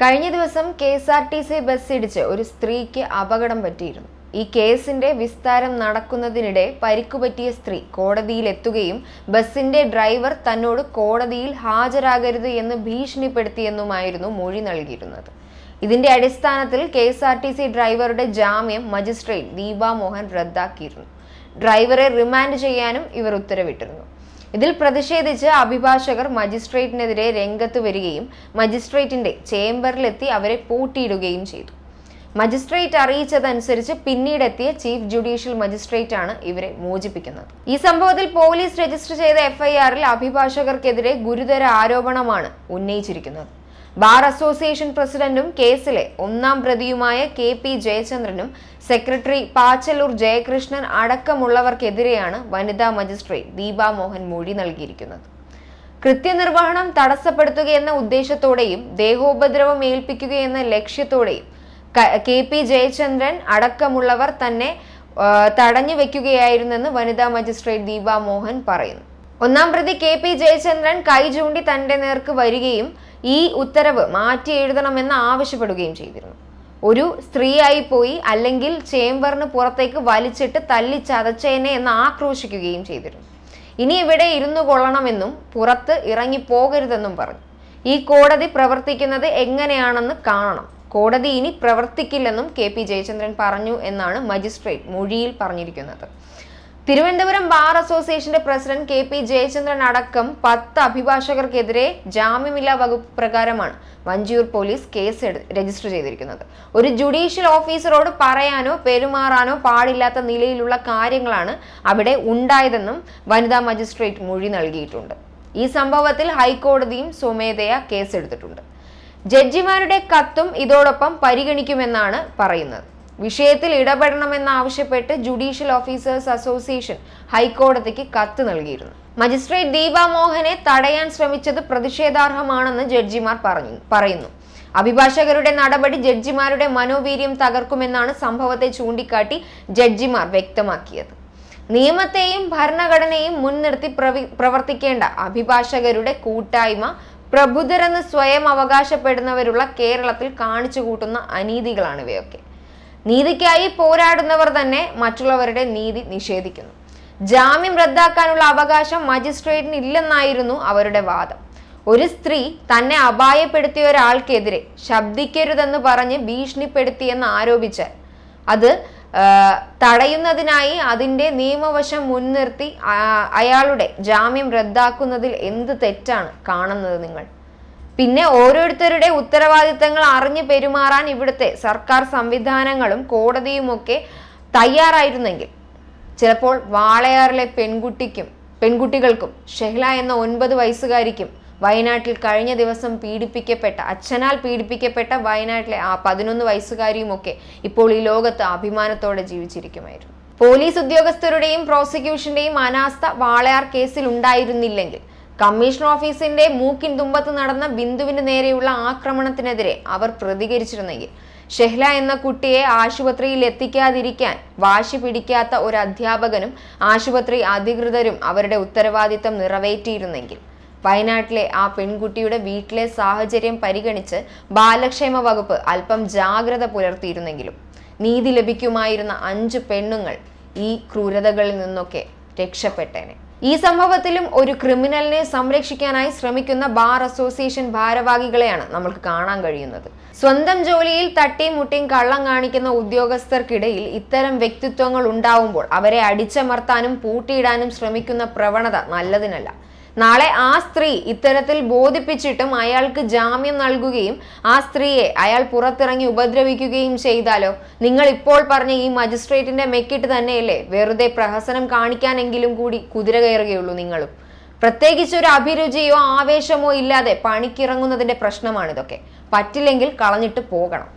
കഴിഞ്ഞ ദിവസം K S R T C bus ഇടിച്ച് ഒരു സ്ത്രീക്ക് അപകടം പറ്റിയിരുന്നു ഈ കേസിന്റെ വിസ്താരം നടക്കുന്നതിനിടെ പരിക്കുപറ്റിയ സ്ത്രീ എത്തുകയും ബസിന്റെ ഡ്രൈവർ തന്നോട് കോടതിയിൽ ഹാജരാകരുത് എന്ന് ഭീഷണിപ്പെടുത്തിയെന്നുമായിരുന്നു മൊഴി നൽകിയിരുന്നത് ഇതിന്റെ അടിസ്ഥാനത്തിൽ കെ ഡ്രൈവറുടെ ജാമ്യം മജിസ്ട്രേറ്റ് ദീപ മോഹൻ റദ്ദാക്കിയിരുന്നു ഡ്രൈവറെ റിമാൻഡ് ചെയ്യാനും ഇവർ ഉത്തരവിട്ടിരുന്നു ഇതിൽ പ്രതിഷേധിച്ച് അഭിഭാഷകർ മജിസ്ട്രേറ്റിനെതിരെ രംഗത്ത് വരികയും മജിസ്ട്രേറ്റിന്റെ ചേംബറിലെത്തി അവരെ പൂട്ടിയിടുകയും ചെയ്തു മജിസ്ട്രേറ്റ് അറിയിച്ചതനുസരിച്ച് പിന്നീടെത്തിയ ചീഫ് ജുഡീഷ്യൽ മജിസ്ട്രേറ്റ് ആണ് ഇവരെ മോചിപ്പിക്കുന്നത് ഈ സംഭവത്തിൽ പോലീസ് രജിസ്റ്റർ ചെയ്ത എഫ്ഐആറിൽ അഭിഭാഷകർക്കെതിരെ ഗുരുതര ആരോപണമാണ് ഉന്നയിച്ചിരിക്കുന്നത് ബാർ അസോസിയേഷൻ പ്രസിഡന്റും കേസിലെ ഒന്നാം പ്രതിയുമായ കെ പി ജയചന്ദ്രനും സെക്രട്ടറി പാച്ചലൂർ ജയകൃഷ്ണൻ അടക്കമുള്ളവർക്കെതിരെയാണ് വനിതാ മജിസ്ട്രേറ്റ് ദീപാ മോഹൻ മൊഴി നൽകിയിരിക്കുന്നത് കൃത്യനിർവഹണം തടസ്സപ്പെടുത്തുകയെന്ന ഉദ്ദേശത്തോടെയും ദേഹോപദ്രവം ഏൽപ്പിക്കുകയെന്ന ലക്ഷ്യത്തോടെയും കെ പി ജയചന്ദ്രൻ അടക്കമുള്ളവർ തന്നെ തടഞ്ഞു വെക്കുകയായിരുന്നെന്ന് വനിതാ മജിസ്ട്രേറ്റ് ദീപാ മോഹൻ പറയുന്നു ഒന്നാം പ്രതി കെ പി ജയചന്ദ്രൻ കൈ ചൂണ്ടി തന്റെ നേർക്ക് വരികയും ഈ ഉത്തരവ് മാറ്റി എഴുതണമെന്ന് ആവശ്യപ്പെടുകയും ചെയ്തിരുന്നു ഒരു സ്ത്രീയായി പോയി അല്ലെങ്കിൽ ചേംബറിന് പുറത്തേക്ക് വലിച്ചിട്ട് തല്ലി ചതച്ചേനെ എന്ന് ആക്രോശിക്കുകയും ചെയ്തിരുന്നു ഇനി ഇവിടെ ഇരുന്നു കൊള്ളണമെന്നും പുറത്ത് ഇറങ്ങിപ്പോകരുതെന്നും പറഞ്ഞു ഈ കോടതി പ്രവർത്തിക്കുന്നത് എങ്ങനെയാണെന്ന് കാണണം കോടതി ഇനി പ്രവർത്തിക്കില്ലെന്നും കെ പി ജയചന്ദ്രൻ പറഞ്ഞു എന്നാണ് മജിസ്ട്രേറ്റ് മൊഴിയിൽ പറഞ്ഞിരിക്കുന്നത് തിരുവനന്തപുരം ബാർ അസോസിയേഷന്റെ പ്രസിഡന്റ് കെ പി ജയചന്ദ്രൻ അടക്കം പത്ത് അഭിഭാഷകർക്കെതിരെ ജാമ്യമില്ലാ വകുപ്പ് പ്രകാരമാണ് വഞ്ചിയൂർ പോലീസ് കേസ് രജിസ്റ്റർ ചെയ്തിരിക്കുന്നത് ഒരു ജുഡീഷ്യൽ ഓഫീസറോട് പറയാനോ പെരുമാറാനോ പാടില്ലാത്ത നിലയിലുള്ള കാര്യങ്ങളാണ് അവിടെ ഉണ്ടായതെന്നും വനിതാ മജിസ്ട്രേറ്റ് മൊഴി നൽകിയിട്ടുണ്ട് ഈ സംഭവത്തിൽ ഹൈക്കോടതിയും സ്വമേധയ കേസെടുത്തിട്ടുണ്ട് ജഡ്ജിമാരുടെ കത്തും ഇതോടൊപ്പം പരിഗണിക്കുമെന്നാണ് പറയുന്നത് വിഷയത്തിൽ ഇടപെടണമെന്നാവശ്യപ്പെട്ട് ജുഡീഷ്യൽ ഓഫീസേഴ്സ് അസോസിയേഷൻ ഹൈക്കോടതിക്ക് കത്ത് നൽകിയിരുന്നു മജിസ്ട്രേറ്റ് ദീപാ മോഹനെ തടയാൻ ശ്രമിച്ചത് പ്രതിഷേധാർഹമാണെന്ന് ജഡ്ജിമാർ പറഞ്ഞു പറയുന്നു അഭിഭാഷകരുടെ നടപടി ജഡ്ജിമാരുടെ മനോവീര്യം തകർക്കുമെന്നാണ് സംഭവത്തെ ചൂണ്ടിക്കാട്ടി ജഡ്ജിമാർ വ്യക്തമാക്കിയത് നിയമത്തെയും ഭരണഘടനയും മുൻനിർത്തി പ്രവർത്തിക്കേണ്ട അഭിഭാഷകരുടെ കൂട്ടായ്മ പ്രബുദ്ധരെന്ന് സ്വയം അവകാശപ്പെടുന്നവരുള്ള കേരളത്തിൽ കാണിച്ചു കൂട്ടുന്ന അനീതികളാണ് ഇവയൊക്കെ നീതിക്കായി പോരാടുന്നവർ തന്നെ മറ്റുള്ളവരുടെ നീതി നിഷേധിക്കുന്നു ജാമ്യം റദ്ദാക്കാനുള്ള അവകാശം മജിസ്ട്രേറ്റിന് ഇല്ലെന്നായിരുന്നു അവരുടെ വാദം ഒരു സ്ത്രീ തന്നെ അപായപ്പെടുത്തിയ ഒരാൾക്കെതിരെ ശബ്ദിക്കരുതെന്ന് പറഞ്ഞ് ഭീഷണിപ്പെടുത്തിയെന്ന് ആരോപിച്ച് അത് തടയുന്നതിനായി അതിൻ്റെ നിയമവശം മുൻനിർത്തി അയാളുടെ ജാമ്യം റദ്ദാക്കുന്നതിൽ എന്ത് തെറ്റാണ് കാണുന്നത് നിങ്ങൾ പിന്നെ ഓരോരുത്തരുടെ ഉത്തരവാദിത്തങ്ങൾ അറിഞ്ഞു പെരുമാറാൻ ഇവിടുത്തെ സർക്കാർ സംവിധാനങ്ങളും കോടതിയുമൊക്കെ തയ്യാറായിരുന്നെങ്കിൽ ചിലപ്പോൾ വാളയാറിലെ പെൺകുട്ടിക്കും പെൺകുട്ടികൾക്കും ഷെഹ്ല എന്ന ഒൻപത് വയസ്സുകാരിക്കും വയനാട്ടിൽ കഴിഞ്ഞ ദിവസം പീഡിപ്പിക്കപ്പെട്ട അച്ഛനാൽ പീഡിപ്പിക്കപ്പെട്ട വയനാട്ടിലെ ആ പതിനൊന്ന് വയസ്സുകാരിയുമൊക്കെ ഇപ്പോൾ ഈ ലോകത്ത് അഭിമാനത്തോടെ ജീവിച്ചിരിക്കുമായിരുന്നു പോലീസ് ഉദ്യോഗസ്ഥരുടെയും പ്രോസിക്യൂഷന്റെയും അനാസ്ഥ വാളയാർ കേസിൽ ഉണ്ടായിരുന്നില്ലെങ്കിൽ കമ്മീഷൻ ഓഫീസിന്റെ മൂക്കിൻ തുമ്പത്ത് നടന്ന ബിന്ദുവിന് നേരെയുള്ള ആക്രമണത്തിനെതിരെ അവർ പ്രതികരിച്ചിരുന്നെങ്കിൽ ഷെഹ്ല എന്ന കുട്ടിയെ ആശുപത്രിയിൽ എത്തിക്കാതിരിക്കാൻ വാശി പിടിക്കാത്ത ഒരു അധ്യാപകനും ആശുപത്രി അധികൃതരും അവരുടെ ഉത്തരവാദിത്തം നിറവേറ്റിയിരുന്നെങ്കിൽ വയനാട്ടിലെ ആ പെൺകുട്ടിയുടെ വീട്ടിലെ സാഹചര്യം പരിഗണിച്ച് ബാലക്ഷേമ വകുപ്പ് അല്പം ജാഗ്രത പുലർത്തിയിരുന്നെങ്കിലും നീതി ലഭിക്കുമായിരുന്ന അഞ്ച് പെണ്ണുങ്ങൾ ഈ ക്രൂരതകളിൽ നിന്നൊക്കെ രക്ഷപ്പെട്ടേനെ ഈ സംഭവത്തിലും ഒരു ക്രിമിനലിനെ സംരക്ഷിക്കാനായി ശ്രമിക്കുന്ന ബാർ അസോസിയേഷൻ ഭാരവാഹികളെയാണ് നമ്മൾക്ക് കാണാൻ കഴിയുന്നത് സ്വന്തം ജോലിയിൽ തട്ടിയും മുട്ടിയും കള്ളം കാണിക്കുന്ന ഉദ്യോഗസ്ഥർക്കിടയിൽ ഇത്തരം വ്യക്തിത്വങ്ങൾ ഉണ്ടാവുമ്പോൾ അവരെ അടിച്ചമർത്താനും പൂട്ടിയിടാനും ശ്രമിക്കുന്ന പ്രവണത നല്ലതിനല്ല നാളെ ആ സ്ത്രീ ഇത്തരത്തിൽ ബോധിപ്പിച്ചിട്ടും അയാൾക്ക് ജാമ്യം നൽകുകയും ആ സ്ത്രീയെ അയാൾ പുറത്തിറങ്ങി ഉപദ്രവിക്കുകയും ചെയ്താലോ നിങ്ങൾ ഇപ്പോൾ പറഞ്ഞ ഈ മജിസ്ട്രേറ്റിന്റെ മെക്കിട്ട് തന്നെയല്ലേ വെറുതെ പ്രഹസനം കാണിക്കാനെങ്കിലും കൂടി കുതിര കയറുകയുള്ളൂ നിങ്ങളും പ്രത്യേകിച്ച് ഒരു അഭിരുചിയോ ആവേശമോ ഇല്ലാതെ പണിക്കിറങ്ങുന്നതിന്റെ പ്രശ്നമാണിതൊക്കെ പറ്റില്ലെങ്കിൽ കളഞ്ഞിട്ട് പോകണം